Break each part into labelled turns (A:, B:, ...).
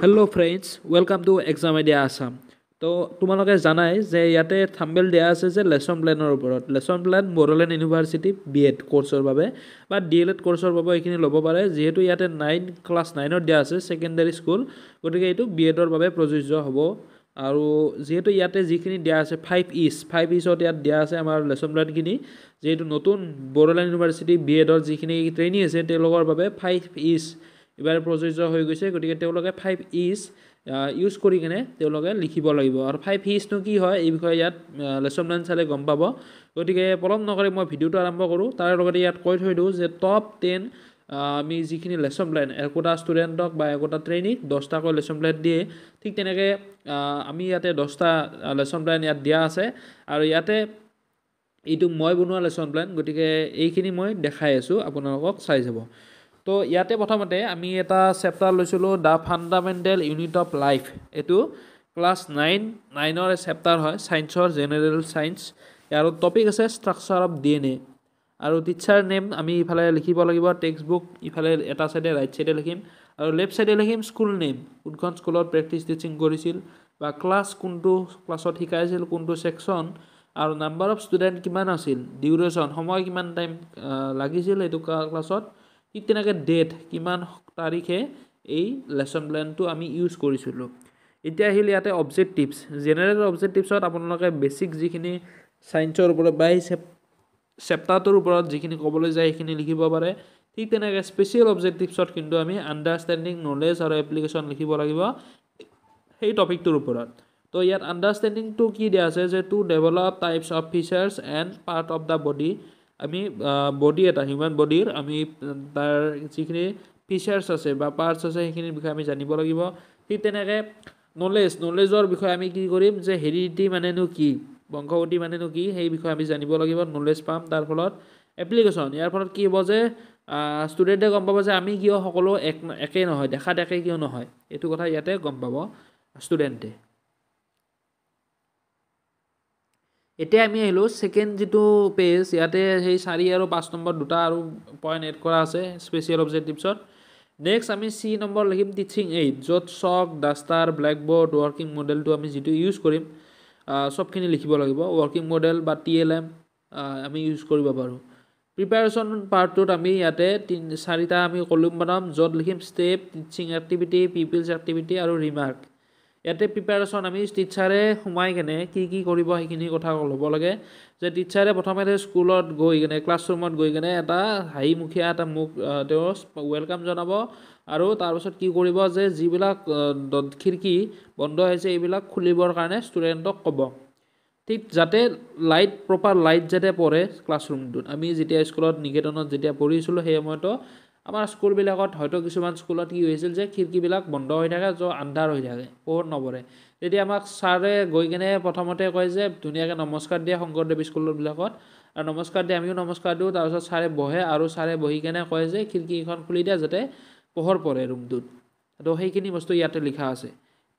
A: Hello' friends welcome to exam idea Assam তো তোমালোকে জানাই যে ইয়াতে থাম্বেল দিয়া আছে যে লেচন প্লেনৰ ওপৰত lesson plan Bodoland university B Ed কৰ্চৰ বাবে বা ডি এল এড কৰ্চৰ বাবে এইখিনি ল'ব পাৰে যিহেতু ইয়াতে নাইন ক্লাছ নাইনত দিয়া আছে ছেকেণ্ডেৰী স্কুল গতিকে এইটো বি এডৰ বাবে প্ৰযোজ্য হ'ব আৰু যিহেতু ইয়াতে যিখিনি দিয়া আছে ফাইভ ইচ ফাইভ ইচত ইয়াত দিয়া আছে আমাৰ লেচন প্লেনখিনি যিহেতু নতুন বড়োলেণ্ড ইউনিভাৰ্চিটি বি এডৰ যিখিনি ট্ৰেইনিং আছে তেওঁলোকৰ বাবে ফাইভ ইচ এইবাৰ প্ৰযোজ্য হৈ গৈছে গতিকে তেওঁলোকে ফাইভ ইজ ইউজ কৰি কিনে তেওঁলোকে লিখিব লাগিব আৰু ফাইভ ইজনো কি হয় এই বিষয়ে ইয়াত লেচন প্লেন চালে গম পাব গতিকে পলম নকৰি মই ভিডিঅ'টো আৰম্ভ কৰোঁ তাৰ লগতে ইয়াত কৈ থৈ দিওঁ যে টপ টেন আমি যিখিনি লেচন প্লেন একোটা ষ্টুডেণ্টক বা একোটা ট্ৰেইনিক দহটাকৈ লেচন প্লেন দিয়ে ঠিক তেনেকৈ আমি ইয়াতে দহটা লেচন প্লেন ইয়াত দিয়া আছে আৰু ইয়াতে এইটো মই বনোৱা লেচন প্লেন গতিকে এইখিনি মই দেখাই আছোঁ আপোনালোকক চাই যাব তো ইয়াতে প্ৰথমতে আমি এটা চেপ্টাৰ লৈছিলোঁ the fundamental unit of life এইটো ক্লাছ নাইন নাইনৰ চেপ্টাৰ হয় ছায়েন্সৰ জেনেৰেল ছায়েন্স আৰু টপিক আছে structure of D N A আৰু টিচাৰ নেম আমি ইফালে লিখিব লাগিব টেক্সট বুক ইফালে এটা ছাইডে ৰাইট ছাইডে লিখিম আৰু লেফ্ট ছাইডে লিখিম স্কুল নেম কোনখন স্কুলত প্ৰেক্টিছ টিচিং কৰিছিল বা ক্লাছ কোনটো ক্লাছত শিকাইছিল কোনটো ছেকশ্যন আৰু নাম্বাৰ অফ ষ্টুডেণ্ট কিমান আছিল ডিউৰেশ্যন সময় কিমান টাইম লাগিছিল এইটো ক্লাছত ঠিক তেনেকৈ ডেট কিমান তাৰিখে এই লেচন প্লেনটো আমি ইউজ কৰিছিলোঁ এতিয়া আহিল ইয়াতে অবজেক্টিভছ জেনেৰেল অবজেক্টিভছত আপোনালোকে বেছিক যিখিনি চায়েন্সৰ ওপৰত বা এই চেপ্তাৰটোৰ ওপৰত যিখিনি ক'বলৈ যায় সেইখিনি লিখিব পাৰে ঠিক তেনেকৈ স্পেচিয়েল অবজেক্টিভছত কিন্তু আমি আণ্ডাৰষ্টেণ্ডিং নলেজ আৰু এপ্লিকেশ্যন লিখিব লাগিব সেই টপিকটোৰ ওপৰত তো ইয়াত আণ্ডাৰষ্টেণ্ডিংটো কি দিয়া আছে যে to develop types of features and part of the body আমি বডি এটা হিউমেন বডিৰ আমি তাৰ যিখিনি ফিচাৰ্ছ আছে বা পাৰ্টছ আছে সেইখিনিৰ বিষয়ে আমি জানিব লাগিব ঠিক তেনেকৈ নলেজ নলেজৰ বিষয়ে আমি কি কৰিম যে হেৰিটি মানেনো কি বংশৱতী মানেনো কি সেই বিষয়ে আমি জানিব লাগিব নলেজ পাম তাৰ ফলত এপ্লিকেশ্যন ইয়াৰ ফলত কি হ'ব যে ষ্টুডেণ্টে গম পাব যে আমি কিয় সকলো এক একেই নহয় দেখাত একেই কিয় নহয় এইটো কথা ইয়াতে গম পাব ষ্টুডেণ্টে এতিয়া আমি আহিলোঁ ছেকেণ্ড যিটো পেজ ইয়াতে সেই চাৰি আৰু পাঁচ নম্বৰ দুটা আৰু পইণ্ট এড কৰা আছে স্পেচিয়েল অবজেক্টিভছত নেক্সট আমি চি নম্বৰ লিখিম টিচিং এইড য'ত চক ডাষ্টাৰ ব্লেকবৰ্ড ৱৰ্কিং মডেলটো আমি যিটো ইউজ কৰিম চবখিনি লিখিব লাগিব ৱৰ্কিং মডেল বা টি এল এম আমি ইউজ কৰিব পাৰোঁ প্ৰিপেৰেশ্যন পাৰ্টটোত আমি ইয়াতে তিনি চাৰিটা আমি কলম বনাম য'ত লিখিম step teaching activity pupils activity আৰু ৰিমাৰ্ক ইয়াতে প্ৰিপেৰেশ্যন আমি টিচাৰে সোমাই কেনে কি কি কৰিব সেইখিনি কথা ল'ব লাগে যে টিচাৰে প্ৰথমতে স্কুলত গৈ কেনে ক্লাছৰুমত গৈ কেনে এটা হাঁহিমুখীয়া এটা মোক তেওঁ ৱেলকাম জনাব আৰু তাৰপিছত কি কৰিব যে যিবিলাক খিৰিকী বন্ধ হৈছে এইবিলাক খুলিবৰ কাৰণে ষ্টুডেণ্টক ক'ব ঠিক যাতে লাইট প্ৰপাৰ লাইট যাতে পৰে ক্লাছৰুমটোত আমি যেতিয়া স্কুলত নিকেতনত যেতিয়া পঢ়িছিলোঁ সেই সময়তো আমাৰ স্কুলবিলাকত হয়তো কিছুমান স্কুলত কি হৈছিল যে খিৰিকীবিলাক বন্ধ হৈ থাকে য' আন্ধাৰ হৈ থাকে পোহৰ নপৰে তেতিয়া আমাক ছাৰে গৈ কিনে প্ৰথমতে কয় যে ধুনীয়াকৈ নমস্কাৰ দিয়ে শংকৰদেৱ স্কুলবিলাকত আৰু নমস্কাৰ দিয়ে আমিও নমস্কাৰ দিওঁ তাৰপিছত ছাৰে বহে আৰু ছাৰে বহি কেনে কয় যে খিৰিকীখন খুলি দিয়ে যাতে পোহৰ পৰে ৰুমটোত ত' সেইখিনি বস্তু ইয়াতে লিখা আছে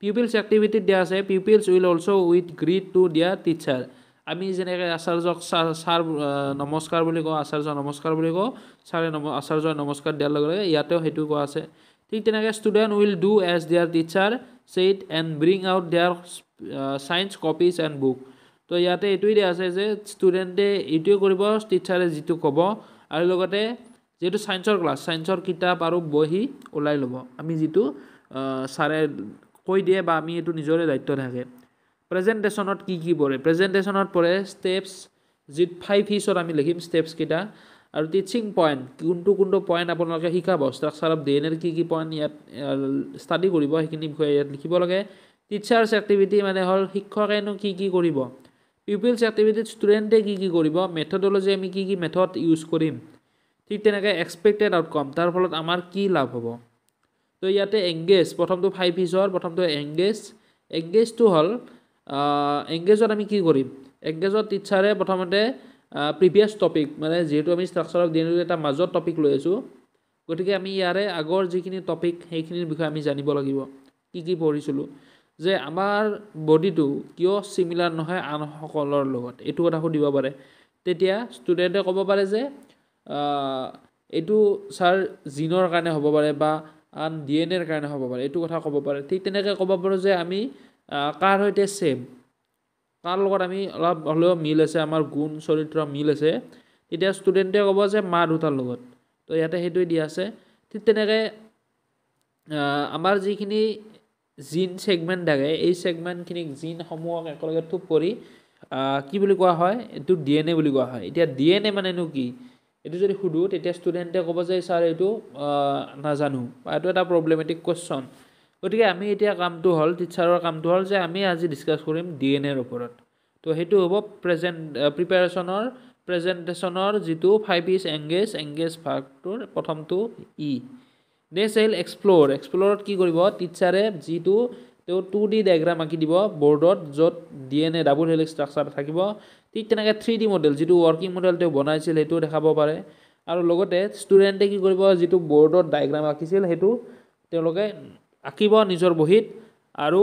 A: পিপিলছ এক্টিভিটিত দিয়া আছে pupils will also' with greet to দিয়া টিচাৰ আমি যেনেকৈ আচাৰ্যক ছাৰ নমস্কাৰ বুলি কওঁ আচাৰ্য নমস্কাৰ বুলি কওঁ ছাৰে নম আচাৰ্য নমস্কাৰ দিয়াৰ লগে লগে ইয়াতেও সেইটো কোৱা আছে ঠিক তেনেকৈ student will do as their teacher said and bring out their science copies and book তো ইয়াতে এইটোৱে দিয়া আছে যে ষ্টুডেণ্টে এইটোৱে কৰিব টিচাৰে যিটো ক'ব আৰু লগতে যিহেতু ছায়েন্সৰ ক্লাছ চাইন্সৰ কিতাপ আৰু বহি ওলাই ল'ব আমি যিটো ছাৰে কৈ দিয়ে বা আমি এইটো নিজৰে দায়িত্ব থাকে প্ৰেজেণ্টেশ্যনত কি কি পৰে প্ৰেজেণ্টেশ্যনত পৰে ষ্টেপছ যি ফাইভ হিচত আমি লিখিম ষ্টেপছকেইটা আৰু টিচিং পইণ্ট কোনটো কোনটো পইণ্ট আপোনালোকে শিকাব ষ্ট্ৰাকচাৰ অফ ডি এন এৰ কি কি পইণ্ট ইয়াত ষ্টাডি কৰিব সেইখিনি বিষয়ে ইয়াত লিখিব লাগে টিচাৰ্ছ এক্টিভিটি মানে হ'ল শিক্ষকেনো কি কি কৰিব পিপিলছ এক্টিভিটিত ষ্টুডেণ্টে কি কি কৰিব মেথডলজি আমি কি কি মেথড ইউজ কৰিম ঠিক তেনেকৈ এক্সপেক্টেড আউটকম তাৰ ফলত আমাৰ কি লাভ হ'ব তো ইয়াতে এংগেজ প্ৰথমটো ফাইভ ইজৰ প্ৰথমটো এংগেজ এংগেজটো হ'ল এংগেজত আমি কি কৰিম এংগেজত টিচাৰে প্ৰথমতে প্ৰিভিয়াছ টপিক মানে যিহেতু আমি ষ্ট্ৰাকচাৰক অফ এটা মাজত টপিক লৈ আছোঁ গতিকে আমি ইয়াৰে আগৰ যিখিনি টপিক সেইখিনিৰ বিষয়ে আমি জানিব লাগিব কি কি পঢ়িছিলোঁ যে আমাৰ বডিটো কিয় চিমিলাৰ নহয় আনসকলৰ লগত এইটো কথা সুধিব পাৰে তেতিয়া ষ্টুডেণ্টে ক'ব পাৰে যে এইটো ছাৰ জিনৰ কাৰণে হ'ব পাৰে বা আন ডি এন এৰ কাৰণে হ'ব পাৰে এইটো কথা ক'ব পাৰে ঠিক তেনেকৈ ক'ব পাৰোঁ যে আমি কাৰ সৈতে ছেম কাৰ লগত আমি অলপ হ'লেও মিল আছে আমাৰ গুণ চৰিত্ৰ মিল আছে তেতিয়া ষ্টুডেণ্টে ক'ব যে মা দুটাৰ লগত তো ইয়াতে সেইটোৱে দিয়া আছে ঠিক তেনেকৈ আমাৰ যিখিনি জিন ছেগমেণ্ট থাকে এই ছেগমেণ্টখিনিক জিনসমূহক একেলগে থুপ কৰি কি বুলি কোৱা হয় এইটো ডি এন এ বুলি কোৱা হয় এতিয়া ডি এন এ মানেনো কি এইটো যদি সুধোঁ তেতিয়া ষ্টুডেণ্টে ক'ব যে ছাৰ এইটো নাজানো বা এইটো এটা প্ৰব্লেমেটিক কুৱেশ্যন গতিকে আমি এতিয়া কামটো হ'ল টিচাৰৰ কামটো হ'ল যে আমি আজি ডিছকাছ কৰিম ডি এন এৰ ওপৰত তো সেইটো হ'ব প্ৰেজেণ্ট প্ৰিপেৰেশ্যনৰ প্ৰেজেণ্টেশ্যনৰ যিটো ফাইভ ইজ এংগেজ এংগেজ ভাগটোৰ প্ৰথমটো ই e। নেক্সট আহিল এক্সপ্ল'ৰ এক্সপ্ল'ৰত কি কৰিব টিচাৰে যিটো তেওঁ টু ডি ডায়েগ্ৰাম আঁকি দিব বৰ্ডত য'ত D N A double helix structure থাকিব ঠিক তেনেকৈ থ্ৰী ডি মডেল যিটো ৱৰ্কিং মডেল তেওঁ বনাইছিল সেইটো দেখাব পাৰে আৰু লগতে ষ্টুডেণ্টে কি কৰিব যিটো বৰ্ডত ডায়েগ্ৰাম আঁকিছিল সেইটো তেওঁলোকে আঁকিব নিজৰ বহীত আৰু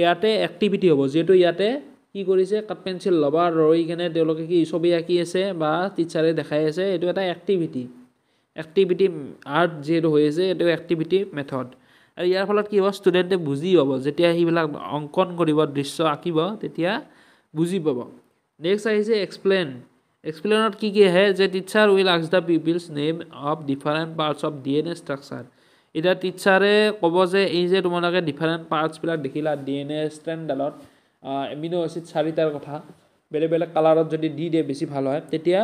A: ইয়াতে এক্টিভিটি হ'ব যিহেতু ইয়াতে কি কৰিছে কাঠ পেঞ্চিল ল'বা ৰৈ কিনে তেওঁলোকে কি ছবি আঁকি আছে বা টিচাৰে দেখাই আছে এইটো এটা এক্টিভিটি এক্টিভিটি আৰ্ট যিহেতু হৈ আছে এইটো এক্টিভিটি মেথড আৰু ইয়াৰ ফলত কি হ'ব ষ্টুডেণ্টে বুজি পাব যেতিয়া সেইবিলাক অংকন কৰিব দৃশ্য আঁকিব তেতিয়া বুজি পাব নেক্সট আহিছে এক্সপ্লেইন এক্সপ্লেইনত কি কি আহে যে টিচাৰ উইল আক্স the pupils name of different parts of D N A structure এতিয়া টিচাৰে ক'ব যে এই যে তোমালোকে ডিফাৰেণ্ট পাৰ্টছবিলাক দেখিলা ডি এন এ ষ্টেণ্ডডালত এমিনো এচিড চাৰিটাৰ কথা বেলেগ বেলেগ কালাৰত যদি দি দিয়ে বেছি ভাল হয় তেতিয়া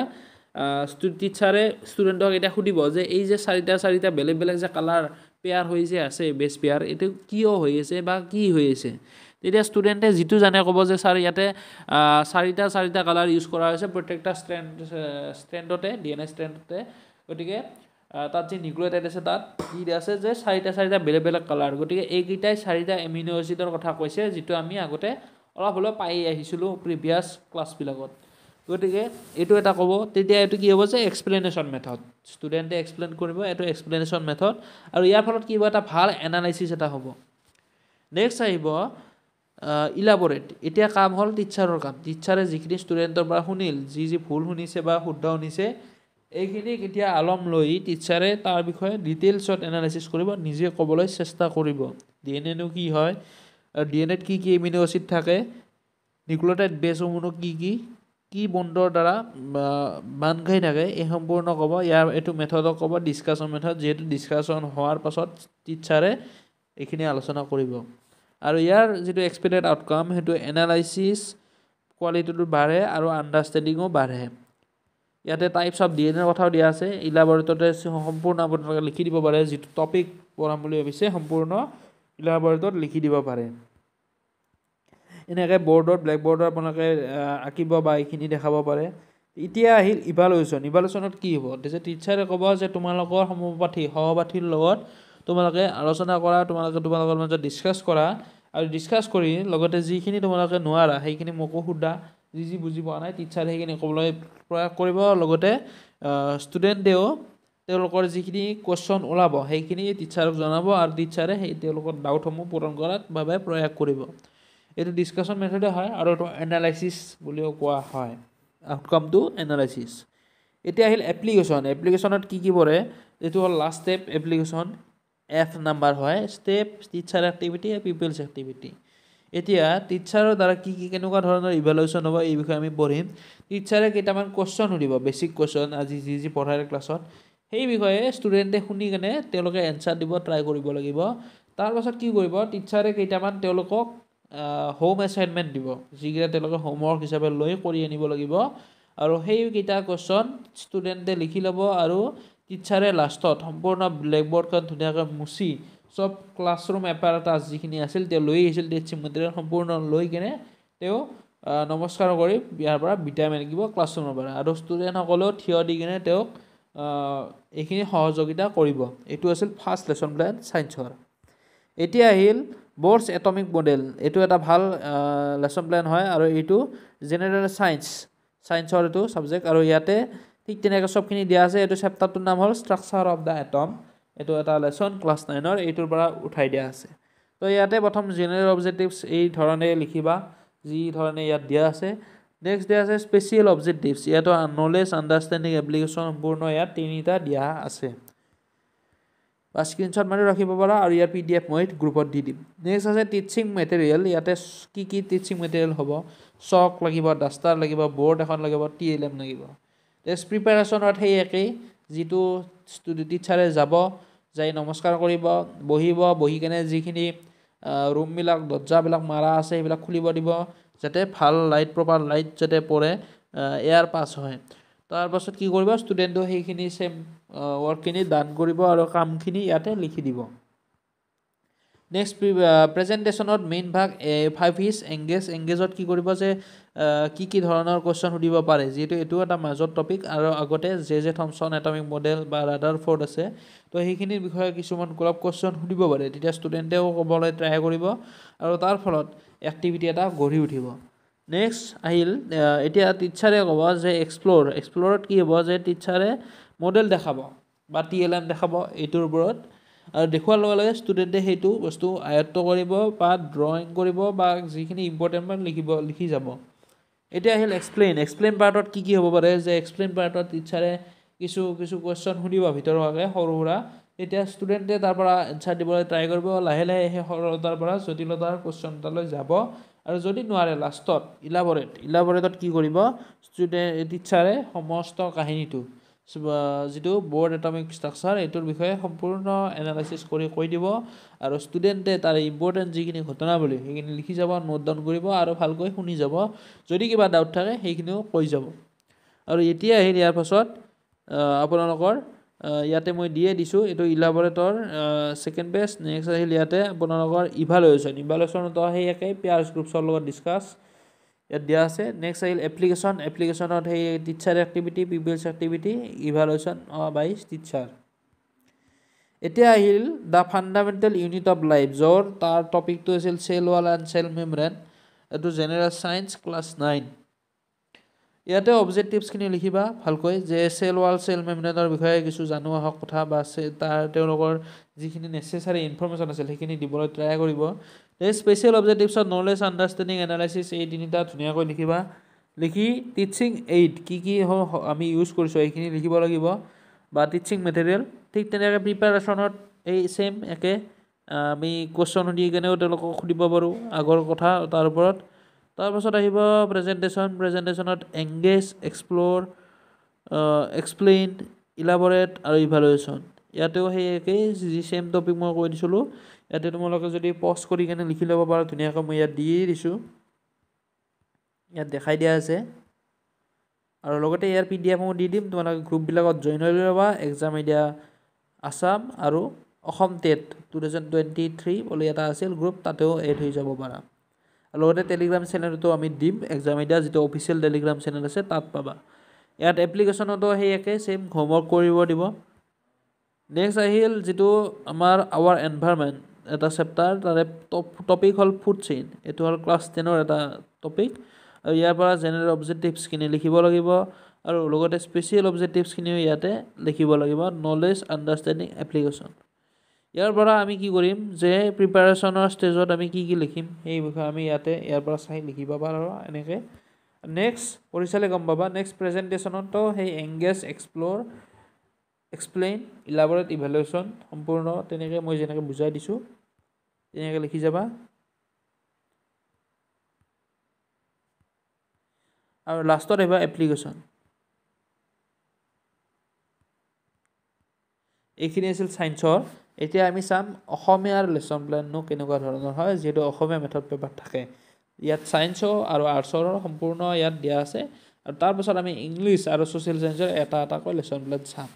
A: টিচাৰে ষ্টুডেণ্টক এতিয়া সুধিব যে এই যে চাৰিটা চাৰিটা বেলেগ বেলেগ যে কালাৰ পেয়াৰ হৈ যে আছে বেছ পেয়াৰ এইটো কিয় হৈ আছে বা কি হৈ আছে তেতিয়া ষ্টুডেণ্টে যিটো জানে ক'ব যে ছাৰ ইয়াতে চাৰিটা চাৰিটা কালাৰ ইউজ কৰা হৈছে প্ৰত্যেকটা ষ্টেণ্ড ষ্টেণ্ডতে ডি এন এ ষ্টেণ্ডতে গতিকে তাত যি নিউক্লিয়েটাইড আছে তাত কি আছে যে চাৰিটা চাৰিটা বেলেগ বেলেগ কালাৰ গতিকে এইকেইটাই চাৰিটা এমিনো এচিডৰ কথা কৈছে যিটো আমি আগতে অলপ হ'লেও পাই আহিছিলোঁ প্ৰিভিয়াছ ক্লাছবিলাকত গতিকে এইটো এটা ক'ব তেতিয়া এইটো কি হ'ব যে এক্সপ্লেনেশ্যন মেথড ষ্টুডেণ্টে এক্সপ্লেইন কৰিব এইটো এক্সপ্লেনেশ্যন মেথড আৰু ইয়াৰ ফলত কি হ'ব এটা ভাল এনালাইচিছ এটা হ'ব নেক্সট আহিব ইলাবৰেট এতিয়া কাম হ'ল টিচাৰৰ কাম টিচাৰে যিখিনি ষ্টুডেণ্টৰ পৰা শুনিল যি যি ভুল শুনিছে বা শুদ্ধ শুনিছে এইখিনিক এতিয়া আলম লৈ টিচাৰে তাৰ বিষয়ে ডিটেইলছত এনালাইচিছ কৰিব নিজে ক'বলৈ চেষ্টা কৰিব ডি এন এনো কি হয় আৰু ডি এন এত কি কি এমিনো এচিড থাকে নিউক্লিয়টাইড বেছসমূহনো কি কি কি বণ্ডৰ দ্বাৰা বান্ধ খাই থাকে এই সম্পূৰ্ণ ক'ব ইয়াৰ এইটো মেথডক ক'ব ডিছকাশ্যন মেথড যিহেতু ডিছকাশ্যন হোৱাৰ পাছত টিচাৰে এইখিনি আলোচনা কৰিব আৰু ইয়াৰ যিটো এক্সপেক্টেড আউটকাম সেইটো এনালাইচিছ কোৱালিটিটো বাঢ়ে আৰু আণ্ডাৰষ্টেণ্ডিঙো বাঢ়ে ইয়াতে টাইপছ অফ ডি এন এৰ কথাও দিয়া আছে ইলাবৰেটৰে সম্পূৰ্ণ আপোনালোকে লিখি দিব পাৰে যিটো টপিক পঢ়াম বুলি ভাবিছে সম্পূৰ্ণ ইলাবৰেটত লিখি দিব পাৰে এনেকৈ বৰ্ডত ব্লেক বৰ্ডত আপোনালোকে আঁকিব বা এইখিনি দেখাব পাৰে এতিয়া আহিল ইভালুৱেশ্যন ইভালুৱেশ্যনত কি হ'ব তাৰপিছত টিচাৰে ক'ব যে তোমালোকৰ সমপাঠী সহপাঠীৰ লগত তোমালোকে আলোচনা কৰা তোমালোকে তোমালোকৰ মাজত ডিছকাছ কৰা আৰু ডিছকাছ কৰি লগতে যিখিনি তোমালোকে নোৱাৰা সেইখিনি মোকো সোধা যি যি বুজি পোৱা নাই টিচাৰে সেইখিনি ক'বলৈ প্ৰয়াস কৰিব লগতে ষ্টুডেণ্টেও তেওঁলোকৰ যিখিনি কুৱেশ্যন ওলাব সেইখিনি টিচাৰক জনাব আৰু টিচাৰে সেই তেওঁলোকৰ ডাউটসমূহ পূৰণ কৰাৰ বাবে প্ৰয়াস কৰিব এইটো ডিছকাশ্যন মেথডে হয় আৰু এইটো এনালাইচিছ বুলিও কোৱা হয় আউটকাম টু এনালাইচিছ এতিয়া আহিল এপ্লিকেশ্যন এপ্লিকেশ্যনত কি কি পৰে এইটো হ'ল last step application F number হয় step teacher activity pupils activity এতিয়া টিচাৰৰ দ্বাৰা কি কি কেনেকুৱা ধৰণৰ ইভেলুৱেশ্যন হ'ব এই বিষয়ে আমি পঢ়িম টিচাৰে কেইটামান কুৱেশ্যন সুধিব বেছিক কুৱেশ্যন আজি যি যি পঢ়ালে ক্লাছত সেই বিষয়ে ষ্টুডেণ্টে শুনি কেনে তেওঁলোকে এনচাৰ দিব ট্ৰাই কৰিব লাগিব তাৰপাছত কি কৰিব টিচাৰে কেইটামান তেওঁলোকক হোম এছাইনমেণ্ট দিব যিকেইটা তেওঁলোকে হোমৱৰ্ক হিচাপে লৈ কৰি আনিব লাগিব আৰু সেইকেইটা কুৱেশ্যন ষ্টুডেণ্টে লিখি ল'ব আৰু টিচাৰে লাষ্টত সম্পূৰ্ণ ব্লেকবৰ্ডখন ধুনীয়াকৈ মুচি চব ক্লাছৰুম এপাৰাটাছ যিখিনি আছিল তেওঁ লৈ আহিছিল দেশী মেটেৰিয়েল সম্পূৰ্ণ লৈ কিনে তেওঁ নমস্কাৰ কৰি ইয়াৰ পৰা বিটাই মেলিব ক্লাছৰুমৰ পৰা আৰু ষ্টুডেণ্টসকলেও থিয় দি কিনে তেওঁক এইখিনি সহযোগিতা কৰিব এইটো আছিল ফাৰ্ষ্ট লেচন প্লেন চাইন্সৰ এতিয়া আহিল বৰ্ডছ এটমিক মডেল এইটো এটা ভাল লেচন প্লেন হয় আৰু এইটো জেনেৰেল ছায়েন্স ছায়েন্সৰ এইটো ছাবজেক্ট আৰু ইয়াতে ঠিক তেনেকৈ চবখিনি দিয়া আছে এইটো চেপ্টাৰটোৰ নাম হ'ল ষ্ট্ৰাকচাৰ অফ দ্য এটম এইটো এটা লেচন ক্লাছ নাইনৰ এইটোৰ পৰা উঠাই দিয়া আছে তো ইয়াতে প্ৰথম জেনেৰেল অবজেক্টিভছ এই ধৰণে লিখিবা যি ধৰণে ইয়াত দিয়া আছে নেক্সট দিয়া আছে স্পেচিয়েল অবজেক্টিভছ ইয়াতো নলেজ আণ্ডাৰষ্টেণ্ডিং এপ্লিকেশ্যন সম্পূৰ্ণ ইয়াত তিনিটা দিয়া আছে বা স্ক্ৰীণশ্বট মাৰি ৰাখিব পাৰা আৰু ইয়াৰ পি ডি এফ মই গ্ৰুপত দি দিম নেক্সট আছে টিচিং মেটেৰিয়েল ইয়াতে কি কি টিচিং মেটেৰিয়েল হ'ব চক লাগিব ডাষ্টাৰ লাগিব বৰ্ড এখন লাগিব টি এল এম লাগিব নেক্সট প্ৰিপেৰেশ্যনত সেই একেই যিটো টিচাৰে যাব যাই নমস্কাৰ কৰিব বহিব বহি কেনে যিখিনি ৰুমবিলাক দৰ্জাবিলাক মাৰা আছে সেইবিলাক খুলিব দিব যাতে ভাল লাইট প্ৰপাৰ লাইট যাতে পৰে এয়াৰ পাছ হয় তাৰপাছত কি কৰিব ষ্টুডেণ্টেও সেইখিনি চেম ৱৰ্কখিনি ডান কৰিব আৰু কামখিনি ইয়াতে লিখি দিব নেক্সট প্ৰেজেণ্টেশ্যনত মেইন ভাগ এ ফাইভ ইজ এংগেজ এংগেজত কি কৰিব যে কি কি ধৰণৰ কুৱেশ্যন সুধিব পাৰে যিহেতু এইটো এটা মাজৰ টপিক আৰু আগতে J J Thomson atomic model বা ৰাডাৰ ফৰ্ড আছে তো সেইখিনিৰ বিষয়ে কিছুমান গ্ৰুপ কুৱেশ্যন সুধিব পাৰে তেতিয়া ষ্টুডেণ্টেও ক'বলৈ ট্ৰাই কৰিব আৰু তাৰ ফলত এক্টিভিটি এটা গঢ়ি উঠিব নেক্সট আহিল এতিয়া টিচাৰে ক'ব যে এক্সপ্ল'ৰ এক্সপ্ল'ৰত কি হ'ব যে টিচাৰে মডেল দেখাব বা টি এল এম দেখাব এইটোৰ ওপৰত আৰু দেখুৱাৰ লগে লগে ষ্টুডেণ্টে সেইটো বস্তু আয়ত্ব কৰিব বা ড্ৰয়িং কৰিব বা যিখিনি ইম্পৰ্টেণ্ট লিখিব লিখি যাব এতিয়া আহিল এক্সপ্লেইন এক্সপ্লেইন পাৰ্টত কি কি হ'ব পাৰে যে এক্সপ্লেইন পাৰ্টত টিচাৰে কিছু কিছু কুৱেশ্যন সুধিব ভিতৰুৱাকৈ সৰু সুৰা তেতিয়া ষ্টুডেণ্টে তাৰ পৰা এনচাৰ দিবলৈ ট্ৰাই কৰিব লাহে লাহে সেই সৰলতাৰ পৰা জটিলতাৰ কুৱেশ্যন এটালৈ যাব আৰু যদি নোৱাৰে লাষ্টত ইলাবৰেট ইলাবৰেটত কি কৰিব ষ্টুডেণ্ট টিচাৰে সমস্ত কাহিনীটো যিটো বৰ্ড এটমিক ষ্ট্ৰাকচাৰ এইটোৰ বিষয়ে সম্পূৰ্ণ এনালাইচিছ কৰি কৈ দিব আৰু ষ্টুডেণ্টে তাৰ ইম্পৰ্টেণ্ট যিখিনি ঘটনাৱলী সেইখিনি লিখি যাব নোট ডাউন কৰিব আৰু ভালকৈ শুনি যাব যদি কিবা ডাউট থাকে সেইখিনিও কৈ যাব আৰু এতিয়া আহিল ইয়াৰ পাছত আপোনালোকৰ ইয়াতে মই দিয়ে দিছোঁ এইটো ইলাবৰেটৰ ছেকেণ্ড পেজ নেক্সট আহিল ইয়াতে আপোনালোকৰ ইভালুৱেশ্যন ইভালুৱেশ্যনতো সেই একেই পেয়াৰ্ছ গ্ৰুপছৰ লগত ডিছকাছ ইয়াত দিয়া আছে নেক্সট আহিল এপ্লিকেশ্যন এপ্লিকেশ্যনত সেই teacher activity pupils activity evaluation by teacher এতিয়া আহিল the fundamental unit of life য'ৰ তাৰ টপিকটো আছিল cell wall and cell membrane এইটো জেনেৰেল ছায়েঞ্চ ক্লাছ নাইন ইয়াতে অবজেক্টিভছখিনি লিখিবা ভালকৈ যে চেল ৱাল চেল মেমৰেনৰ বিষয়ে কিছু জানো আহক কথা বা তাৰ তেওঁলোকৰ যিখিনি নেচেচাৰী ইনফৰ্মেশ্যন আছিল সেইখিনি দিবলৈ ট্ৰাই কৰিব এই স্পেচিয়েল অবজেক্টিভছত নলেজ আণ্ডাৰষ্টেণ্ডিং এনালাইচিছ এই তিনিটা ধুনীয়াকৈ লিখিবা লিখি টিচিং এইড কি কি আমি ইউজ কৰিছোঁ এইখিনি লিখিব লাগিব বা টিচিং মেটেৰিয়েল ঠিক তেনেকৈ প্ৰিপেৰেশ্যনত এই ছেম একে আমি কুৱেশ্যন সুধি কেনেও তেওঁলোকক সুধিব পাৰোঁ আগৰ কথা তাৰ ওপৰত তাৰপাছত আহিব প্ৰেজেণ্টেশ্যন প্ৰেজেণ্টেশ্যনত এংগেজ এক্সপ্ল'ৰ এক্সপ্লেইন ইলাবৰেট আৰু ইভালুৱেশ্যন ইয়াতেও সেই একেই যি চেম টপিক মই কৈ দিছিলোঁ ইয়াতে তোমালোকে যদি পষ্ট কৰি কেনে লিখি ল'ব পাৰা ধুনীয়াকৈ মই ইয়াত দিয়ে দিছোঁ ইয়াত দেখাই দিয়া আছে আৰু লগতে ইয়াৰ পি ডি এফ মই দি দিম তোমালোকে গ্ৰুপবিলাকত জইন হৈ ল'বা এক্সাম এতিয়া আছাম আৰু Assam TET two thousand twenty three বুলি এটা আছিল গ্ৰুপ তাতেও এড হৈ যাব পাৰা আৰু লগতে টেলিগ্ৰাম চেনেলটো আমি দিম এক্সাম এতিয়া যিটো অফিচিয়েল টেলিগ্ৰাম চেনেল আছে তাত পাবা ইয়াত এপ্লিকেশ্যনতো সেই একেই চেম হোমৱৰ্ক কৰিব দিব নেক্সট আহিল যিটো আমাৰ আৱাৰ এনভাইৰমেণ্ট এটা চেপ্টাৰ তাৰে টপ টপিক হ'ল ফুড চেইন এইটো হ'ল ক্লাছ টেনৰ এটা টপিক আৰু ইয়াৰ পৰা জেনেৰেল অবজেক্টিভছখিনি লিখিব লাগিব আৰু লগতে স্পেচিয়েল অবজেক্টিভছখিনিও ইয়াতে লিখিব লাগিব নলেজ আণ্ডাৰষ্টেণ্ডিং এপ্লিকেশ্যন ইয়াৰ পৰা আমি কি কৰিম যে প্ৰিপাৰেশ্যনৰ ষ্টেজত আমি কি কি লিখিম সেই বিষয়ে আমি ইয়াতে ইয়াৰ পৰা চাই লিখিব পাৰোঁ এনেকৈ নেক্সট পঢ়ি চালে গম পাবা নেক্সট প্ৰেজেণ্টেশ্যনতো সেই engage explore explain elaborate evaluation সম্পূৰ্ণ তেনেকৈ মই যেনেকৈ বুজাই দিছোঁ তেনেকৈ লিখি যাবা আৰু লাষ্টত আহিবা এপ্লিকেশ্যন এইখিনি আছিল চাইন্সৰ এতিয়া আমি চাম অসমীয়াৰ লেচন প্লেনো কেনেকুৱা ধৰণৰ হয় যিহেতু অসমীয়া মেথড পেপাৰ থাকে ইয়াত ছায়েন্সৰ আৰু আৰ্টছৰ সম্পূৰ্ণ ইয়াত দিয়া আছে আৰু তাৰপাছত আমি ইংলিছ আৰু ছ'চিয়েল ছায়েন্সৰ এটা এটাকৈ লেচন প্লেন চাম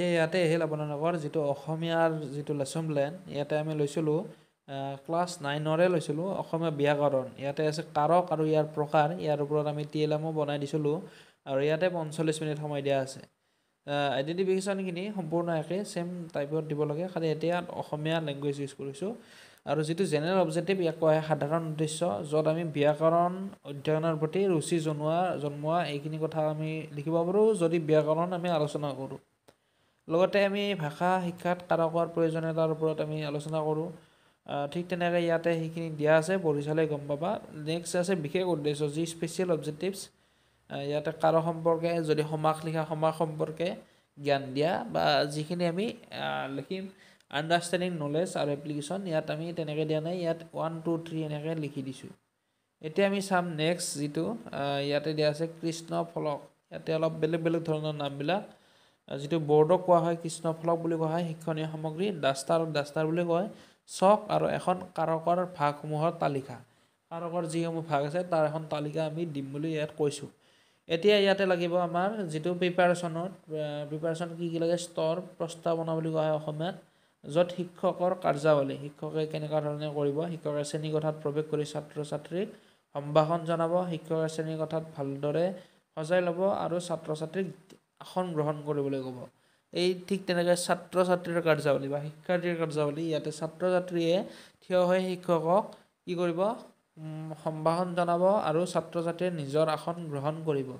A: এতিয়া ইয়াতে আহিল আপোনালোকৰ যিটো অসমীয়াৰ যিটো লেচন প্লেন ইয়াতে আমি লৈছিলোঁ ক্লাছ নাইনৰে লৈছিলোঁ অসমীয়া ব্যাকৰণ ইয়াতে আছে কাৰক আৰু ইয়াৰ প্ৰকাৰ ইয়াৰ ওপৰত আমি টি এল এমো বনাই দিছিলোঁ আৰু ইয়াতে পঞ্চল্লিছ মিনিট সময় দিয়া আছে আইডেণ্টিফিকেশ্যনখিনি সম্পূৰ্ণ একে ছেম টাইপত দিব লাগে খালী এতিয়া অসমীয়া লেংগুৱেজ ইউজ কৰিছোঁ আৰু যিটো জেনেৰেল অবজেক্টিভ ইয়াক কোৱা সাধাৰণ উদ্দেশ্য য'ত আমি ব্যাকৰণ অধ্যয়নৰ প্ৰতি ৰুচি জনোৱা জন্মোৱা এইখিনি কথা আমি লিখিব পাৰোঁ যদি ব্যাকৰণ আমি আলোচনা কৰোঁ লগতে আমি ভাষা শিক্ষাত কাৰকৰ প্ৰয়োজনীয়তাৰ ওপৰত আমি আলোচনা কৰোঁ ঠিক তেনেকৈ ইয়াতে সেইখিনি দিয়া আছে পঢ়ি চালে গম পাবা নেক্সট আছে বিশেষ উদ্দেশ্য যি স্পেচিয়েল অবজেক্টিভছ ইয়াতে কাৰ সম্পৰ্কে যদি সমাজ লিখা সমাজ সম্পৰ্কে জ্ঞান দিয়া বা যিখিনি আমি লিখিম আণ্ডাৰষ্টেণ্ডিং নলেজ আৰু এপ্লিকেশ্যন ইয়াত আমি তেনেকৈ দিয়া নাই ইয়াত ওৱান টু থ্ৰী এনেকৈ লিখি দিছোঁ এতিয়া আমি চাম নেক্সট যিটো ইয়াতে দিয়া আছে কৃষ্ণ ফলক ইয়াতে অলপ বেলেগ বেলেগ ধৰণৰ নামবিলাক যিটো বৰ্ডক কোৱা হয় কৃষ্ণ ফলক বুলি কোৱা হয় শিক্ষণীয় সামগ্ৰী ডাষ্টাৰ ডাষ্টাৰ বুলি কয় চক আৰু এখন কাৰকৰ ভাগসমূহৰ তালিকা কাৰকৰ যিসমূহ ভাগ আছে তাৰ এখন তালিকা আমি দিম বুলি ইয়াত কৈছোঁ এতিয়া ইয়াতে লাগিব আমাৰ যিটো প্ৰিপাৰেশ্যনত প্ৰিপাৰেশ্যন কি কি লাগে স্তৰ প্ৰস্তাৱনা বুলি কোৱা হয় অসমীয়াত য'ত শিক্ষকৰ কাৰ্যাৱলী শিক্ষকে কেনেকুৱা ধৰণে কৰিব শিক্ষকে শ্ৰেণীকোঠাত প্ৰৱেশ কৰি ছাত্ৰ ছাত্ৰীক সম্ভাষণ জনাব শিক্ষকে শ্ৰেণীকোঠাত ভালদৰে সজাই ল'ব আৰু ছাত্ৰ ছাত্ৰীক আসন গ্ৰহণ কৰিবলৈ ক'ব এই ঠিক তেনেকৈ ছাত্ৰ ছাত্ৰীৰ কাৰ্যাৱলী বা শিক্ষাৰ্থীৰ কাৰ্যাৱলী ইয়াতে ছাত্ৰ ছাত্ৰীয়ে থিয় হৈ শিক্ষকক কি কৰিব সম্ভাষণ জনাব আৰু ছাত্ৰ ছাত্ৰীয়ে নিজৰ আসন গ্ৰহণ কৰিব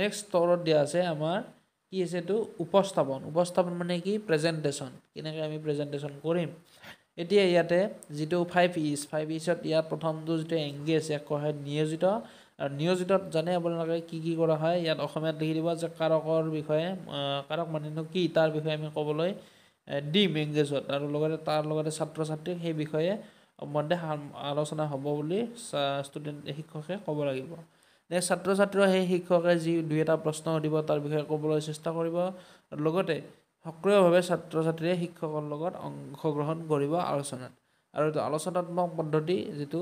A: নেক্সট তৰত দিয়া আছে আমাৰ কি আছে এইটো উপস্থাপন উপস্থাপন মানে কি প্ৰেজেণ্টেশ্যন কেনেকৈ আমি প্ৰেজেণ্টেশ্যন কৰিম এতিয়া ইয়াতে যিটো ফাইভ ইজ ফাইভ ইজত ইয়াত প্ৰথমটো যিটো এংগেজ একৰাহে নিয়োজিত আৰু নিয়োজিতত জানে আপোনালোকে কি কি কৰা হয় ইয়াত অসমীয়াত লিখি দিব যে কাৰকৰ বিষয়ে কাৰক মানুহ কি তাৰ বিষয়ে আমি ক'বলৈ দিম এংগেজত আৰু লগতে তাৰ লগতে ছাত্ৰ ছাত্ৰীক সেই বিষয়ে সম্বন্ধে আলোচনা হ'ব বুলি ষ্টুডেণ্ট শিক্ষকে ক'ব লাগিব নেক্সট ছাত্ৰ ছাত্ৰীয়ে সেই শিক্ষকে যি দুই এটা প্ৰশ্ন সুধিব তাৰ বিষয়ে ক'বলৈ চেষ্টা কৰিব লগতে সক্ৰিয়ভাৱে ছাত্ৰ ছাত্ৰীয়ে শিক্ষকৰ লগত অংশগ্ৰহণ কৰিব আলোচনাত আৰু এইটো আলোচনাত্মক পদ্ধতি যিটো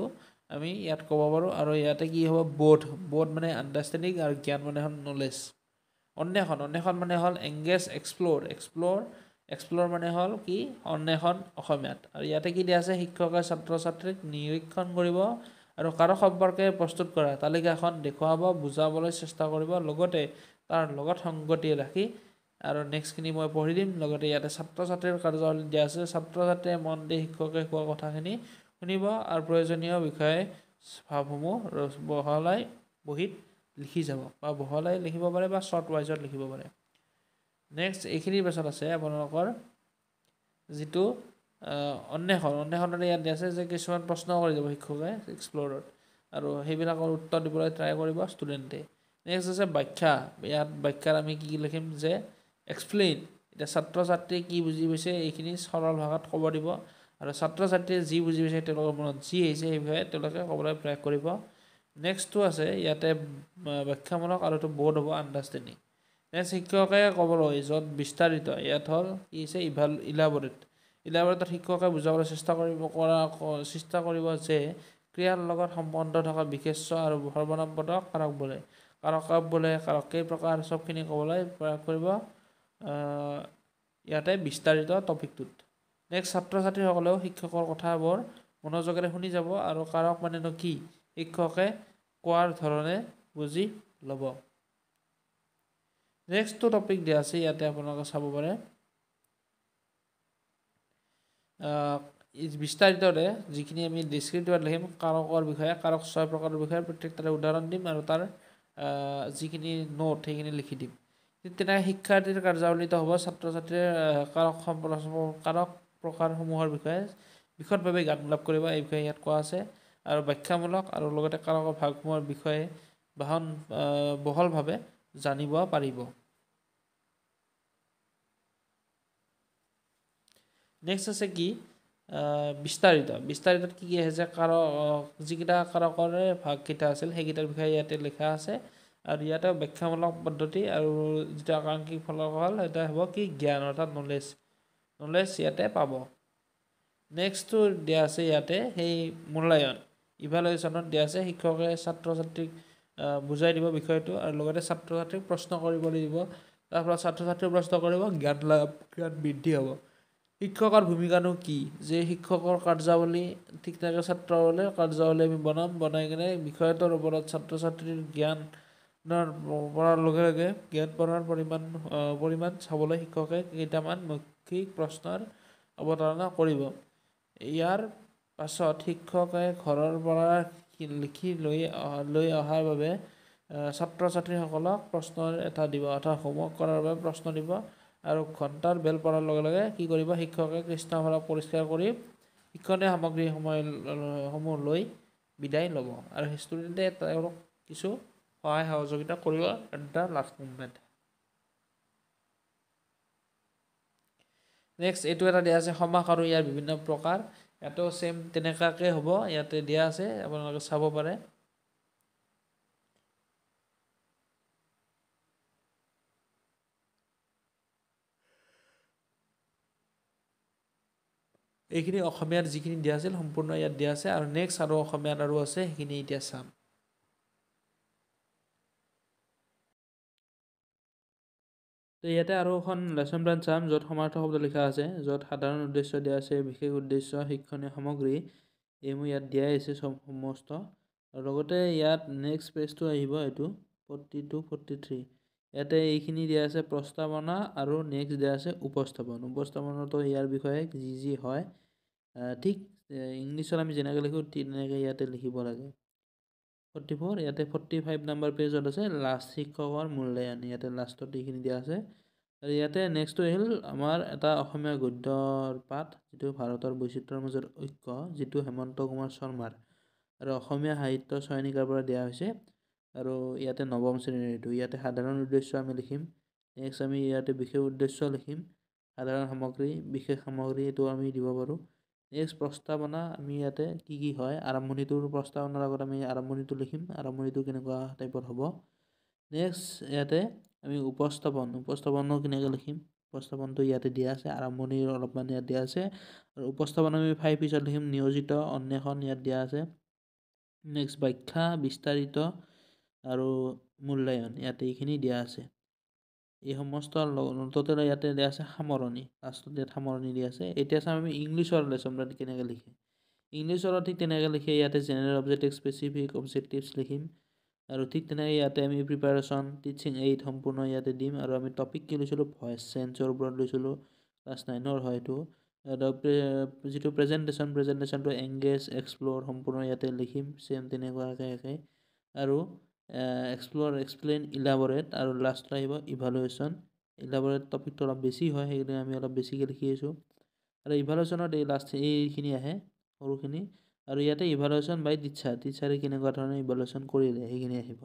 A: আমি ইয়াত ক'ব পাৰোঁ আৰু ইয়াতে কি হ'ব বোধ বোধ মানে আণ্ডাৰষ্টেণ্ডিং আৰু জ্ঞান মানে হ'ল নলেজ অন্বেষণ অন্বেষণ মানে হ'ল এংগেজ এক্সপ্ল'ৰ এক্সপ্ল'ৰ এক্সপ্ল'ৰ মানে হ'ল কি অন্বেষণ অসমীয়াত আৰু ইয়াতে কি দিয়া আছে শিক্ষকে ছাত্ৰ ছাত্ৰীক নিৰীক্ষণ কৰিব আৰু কাৰো সম্পৰ্কে প্ৰস্তুত কৰা তালিকাখন দেখুৱাব বুজাবলৈ চেষ্টা কৰিব লগতে তাৰ লগত সংগতি ৰাখি আৰু নেক্সটখিনি মই পঢ়ি দিম লগতে ইয়াতে ছাত্ৰ ছাত্ৰীৰ কাৰ্য দিয়া আছে ছাত্ৰ ছাত্ৰীয়ে মন দি শিক্ষকে কোৱা কথাখিনি শুনিব আৰু প্ৰয়োজনীয় বিষয় ভাৱসমূহ বহলাই বহীত লিখি যাব বা বহলাই লিখিব পাৰে বা শ্বৰ্ট ৱাইজত লিখিব পাৰে নেক্সট এইখিনিৰ পাছত আছে আপোনালোকৰ যিটো অন্বেষণ অন্বেষণৰে ইয়াত আছে যে কিছুমান প্ৰশ্ন কৰি যাব শিক্ষকে এক্সপ্ল'ৰত আৰু সেইবিলাকৰ উত্তৰ দিবলৈ ট্ৰাই কৰিব ষ্টুডেণ্টে নেক্সট আছে বাখ্যা ইয়াত বাখ্যাত আমি কি কি লিখিম যে এক্সপ্লেইন এতিয়া ছাত্ৰ ছাত্ৰীয়ে কি বুজি পাইছে এইখিনি সৰল ভাষাত ক'ব দিব আৰু ছাত্ৰ ছাত্ৰীয়ে যি বুজি পাইছে তেওঁলোকৰ মনত যি আহিছে সেই বিষয়ে তেওঁলোকে ক'বলৈ প্ৰয়াস কৰিব নেক্সটটো আছে ইয়াতে ব্যাখ্যামূলক আৰু এইটো বোধ হ'ব আণ্ডাৰষ্টেণ্ডিং নেক্সট শিক্ষকে ক'বলৈ য'ত বিস্তাৰিত ইয়াত হ'ল কি হৈছে ইভাল ইলাবৰেট ইলাবৰেটত শিক্ষকে বুজাবলৈ চেষ্টা কৰিব কৰা চেষ্টা কৰিব যে ক্ৰীড়াৰ লগত সম্বন্ধ থকা বিশেষ আৰু সৰ্বনাম্পদক কাৰক বোলে কাৰক কাক বোলে কাৰক কেই প্ৰকাৰ চবখিনি ক'বলৈ প্ৰয়াস কৰিব ইয়াতে বিস্তাৰিত টপিকটোত নেক্সট ছাত্ৰ ছাত্ৰীসকলেও শিক্ষকৰ কথাবোৰ মনোযোগেৰে শুনি যাব আৰু কাৰক মানেনো কি শিক্ষকে কোৱাৰ ধৰণে বুজি ল'ব নেক্সটটো টপিক দিয়া আছে ইয়াতে আপোনালোকে চাব পাৰে বিস্তাৰিতৰে যিখিনি আমি ডিস্ক্ৰিপ্টিভত লিখিম কাৰকৰ বিষয়ে কাৰক ছয় প্ৰকাৰৰ বিষয়ে প্ৰত্যেক তাৰে উদাহৰণ দিম আৰু তাৰ যিখিনি নোট সেইখিনি লিখি দিম ঠিক তেনেকৈ শিক্ষাৰ্থীৰ কাৰ্যাৱলীত হ'ব ছাত্ৰ ছাত্ৰীৰ কাৰক সম্প্ৰচাৰ কাৰক প্ৰকাৰসমূহৰ বিষয়ে বিশদভাৱে জ্ঞান লাভ কৰিব এই বিষয়ে ইয়াত কোৱা আছে আৰু ব্যাখ্যামূলক আৰু লগতে কাৰকৰ ভাগসমূহৰ বিষয়ে বাহন বহলভাৱে জানিব পাৰিব নেক্সট আছে কি বিস্তাৰিত বিস্তাৰিতত কি কি আছে যে কাৰক যিকেইটা কাৰকৰে ভাগকেইটা আছিল সেইকেইটাৰ বিষয়ে ইয়াতে লিখা আছে আৰু ইয়াতে ব্যাখ্যামূলক পদ্ধতি আৰু যিটো আকাংক্ষিক ফলক হ'ল সেইটো হ'ব কি জ্ঞান অৰ্থাৎ নলেজ নলেজ ইয়াতে পাব নেক্সটটো দিয়া আছে ইয়াতে সেই মূল্যায়ন ইভালুৱেশ্যনত দিয়া আছে শিক্ষকে ছাত্ৰ ছাত্ৰীক বুজাই দিব বিষয়টো আৰু লগতে ছাত্ৰ ছাত্ৰীক প্ৰশ্ন কৰিব লাগিব তাৰ ফলত ছাত্ৰ ছাত্ৰীয়ে প্ৰশ্ন কৰিব জ্ঞান লাভ জ্ঞান বৃদ্ধি হ'ব শিক্ষকৰ ভূমিকানো কি যে শিক্ষকৰ কাৰ্যাৱলী ঠিক থাকে ছাত্ৰাৱলী কাৰ্যাৱলী আমি বনাম বনাই কিনে বিষয়টোৰ ওপৰত ছাত্ৰ ছাত্ৰীৰ জ্ঞানৰ পৰাৰ লগে লগে জ্ঞান পৰাৰ পৰিমাণ পৰিমাণ চাবলৈ শিক্ষকে কেইটামান শিক্ষিক প্ৰশ্নৰ অৱতাৰণা কৰিব ইয়াৰ পাছত শিক্ষকে ঘৰৰ পৰা লিখি লৈ লৈ অহাৰ বাবে ছাত্ৰ ছাত্ৰীসকলক প্ৰশ্ন এটা দিব অৰ্থাৎ হোমৱৰ্ক কৰাৰ বাবে প্ৰশ্ন দিব আৰু ঘণ্টাৰ বেল পৰাৰ লগে লগে কি কৰিব শিক্ষকে কৃষ্ণভাৱক পৰিষ্কাৰ কৰি শিক্ষণীয় সামগ্ৰীসমূহসমূহ লৈ বিদায় ল'ব আৰু ষ্টুডেণ্টে তেওঁলোক কিছু সহায় সহযোগিতা কৰিব and the last movement next এইটো এটা দিয়া আছে সমাস আৰু ইয়াৰ বিভিন্ন প্ৰকাৰ ইয়াতো ছেম তেনেকুৱাকৈ হ'ব ইয়াতে দিয়া আছে আপোনালোকে চাব পাৰে এইখিনি অসমীয়াত যিখিনি দিয়া আছিল সম্পূৰ্ণ ইয়াত দিয়া আছে আৰু নেক্সট আৰু অসমীয়াত আৰু আছে সেইখিনি এতিয়া চাম তো ইয়াতে আৰু এখন লেচন প্লেন চাম য'ত সমাৰ্থ শব্দ লিখা আছে য'ত সাধাৰণ উদ্দেশ্য দিয়া আছে বিশেষ উদ্দেশ্য শিক্ষণীয় সামগ্ৰী এইবোৰ ইয়াত দিয়াই আছে চব সমস্ত আৰু লগতে ইয়াত নেক্সট পেজটো আহিব এইটো ফৰ্টি টু ফৰ্টি থ্ৰী ইয়াতে এইখিনি দিয়া আছে প্ৰস্তাৱনা আৰু নেক্সট দিয়া আছে উপস্থাপন উপস্থাপনতো ইয়াৰ বিষয়ে যি যি হয় ঠিক ইংলিছত আমি যেনেকৈ লিখোঁ তেনেকৈ ইয়াতে লিখিব লাগে ফৰ্টি ফ'ৰ ইয়াতে ফৰ্টি ফাইভ নাম্বাৰ পেজত আছে লাষ্ট শিক্ষকৰ মূল্যায়ন ইয়াতে লাষ্টত এইখিনি দিয়া আছে আৰু ইয়াতে নেক্সটটো আহিল আমাৰ এটা অসমীয়া গদ্যৰ পাঠ যিটো ভাৰতৰ বৈচিত্ৰ্যৰ মাজত ঐক্য যিটো হেমন্ত কুমাৰ শৰ্মাৰ আৰু অসমীয়া সাহিত্য চয়নিকাৰ পৰা দিয়া হৈছে আৰু ইয়াতে নৱম শ্ৰেণীৰ এইটো ইয়াতে সাধাৰণ উদ্দেশ্য আমি লিখিম নেক্সট আমি ইয়াতে বিশেষ উদ্দেশ্য লিখিম সাধাৰণ সামগ্ৰী বিশেষ সামগ্ৰী এইটো আমি দিব পাৰোঁ নেক্সট প্ৰস্তাৱনা আমি ইয়াতে কি কি হয় আৰম্ভণিটোৰ প্ৰস্তাৱনাৰ আগত আমি আৰম্ভণিটো লিখিম আৰম্ভণিটো কেনেকুৱা টাইপত হ'ব নেক্সট ইয়াতে আমি উপস্থাপন উপস্থাপনো কেনেকৈ লিখিম উপস্থাপনটো ইয়াতে দিয়া আছে আৰম্ভণি অলপমান ইয়াত দিয়া আছে আৰু উপস্থাপন আমি ফাইভ পিছত লিখিম নিয়োজিত অন্বেষণ ইয়াত দিয়া আছে নেক্সট ব্যাখ্যা বিস্তাৰিত আৰু মূল্যায়ন ইয়াতে এইখিনি দিয়া আছে এই সমস্ত নতুনতে ইয়াতে দিয়া আছে সামৰণি লাষ্টত ইয়াত সামৰণি দিয়া আছে এতিয়া চাম আমি ইংলিছৰ লেচনবিলাক কেনেকৈ লিখে ইংলিছৰ ঠিক তেনেকৈ লিখে ইয়াতে জেনেৰেল অবজেক্টিভ স্পেচিফিক অবজেক্টিভছ লিখিম আৰু ঠিক তেনেকৈ ইয়াতে আমি প্ৰিপাৰেশ্যন টিচিং এইট সম্পূৰ্ণ ইয়াতে দিম আৰু আমি টপিক কি লৈছিলোঁ ভইচ চেঞ্চৰ ওপৰত লৈছিলোঁ ক্লাছ নাইনৰ হয় এইটো যিটো প্ৰেজেণ্টেশ্যন প্ৰেজেণ্টেশ্যনটো এংগেজ এক্সপ্ল'ৰ সম্পূৰ্ণ ইয়াতে লিখিম ছেম তেনেকুৱাকৈ একে আৰু এক্সপ্ল'ৰ এক্সপ্লেইন ইলাবৰেট আৰু লাষ্ট আহিব ইভালুৱেশ্যন ইলাবৰেট টপিকটো অলপ বেছি হয় সেইকাৰণে আমি অলপ বেছিকৈ লিখি আছোঁ আৰু ইভালুৱেশ্যনত এই লাষ্ট এইখিনি আহে সৰুখিনি আৰু ইয়াতে ইভালুৱেশ্যন বাই টিচাৰ টিচাৰে কেনেকুৱা ধৰণে ইভালুৱেশ্যন কৰিলে সেইখিনি আহিব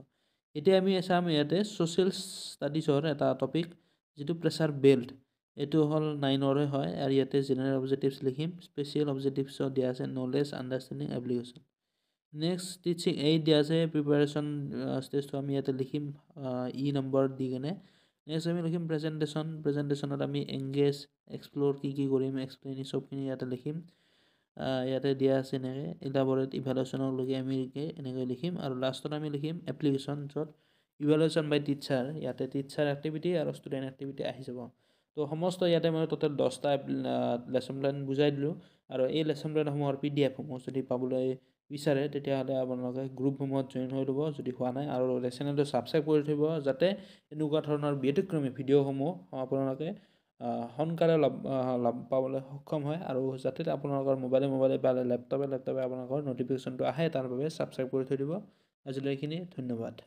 A: এতিয়া আমি চাম ইয়াতে ছ'চিয়েল ষ্টাডিজৰ এটা টপিক যিটো প্ৰেছাৰ বেল্ট এইটো হ'ল নাইনৰে হয় আৰু ইয়াতে জেনেৰেল অবজেক্টিভছ লিখিম স্পেচিয়েল অবজেক্টিভছ দিয়া আছে knowledge understanding application next teaching aid দিয়া আছে প্ৰিপেৰেশ্যন ষ্টেজটো আমি ইয়াতে লিখিম ই নম্বৰ দি কেনে নেক্সট আমি লিখিম প্ৰেজেণ্টেশ্যন প্ৰেজেণ্টেশ্যনত আমি এংগেজ এক্সপ্ল'ৰ কি কি কৰিম এক্সপ্লেইন চবখিনি ইয়াতে লিখিম ইয়াতে দিয়া আছে এনেকৈ ইলাবৰেট ইভালুৱেশ্যনলৈকে আমি এনেকৈ লিখিম আৰু লাষ্টত আমি লিখিম এপ্লিকেশ্যন য'ত ইভালুৱেশ্যন বাই টিচাৰ ইয়াতে টিচাৰ এক্টিভিটি আৰু ষ্টুডেণ্ট এক্টিভিটি আহি যাব তো সমস্ত ইয়াতে মই টোটেল দহটা লেচন প্লেন বুজাই দিলোঁ আৰু এই লেচন প্লেনসমূহৰ পি ডি এফসমূহ যদি পাবলৈ বিচাৰে তেতিয়াহ'লে আপোনালোকে গ্ৰুপসমূহত জইন হৈ ল'ব যদি হোৱা নাই আৰু চেনেলটো ছাবস্ক্ৰাইব কৰি থ'ব যাতে এনেকুৱা ধৰণৰ ব্যতিক্ৰমী ভিডিঅ'সমূহ আপোনালোকে সোনকালে লাভ লাভ পাবলৈ সক্ষম হয় আৰু যাতে আপোনালোকৰ মোবাইলে মোবাইলে বা লেপটপে লেপটপে আপোনালোকৰ নটিফিকেশ্যনটো আহে তাৰ বাবে ছাবস্ক্ৰাইব কৰি থৈ দিব আজিলৈ এইখিনি ধন্যবাদ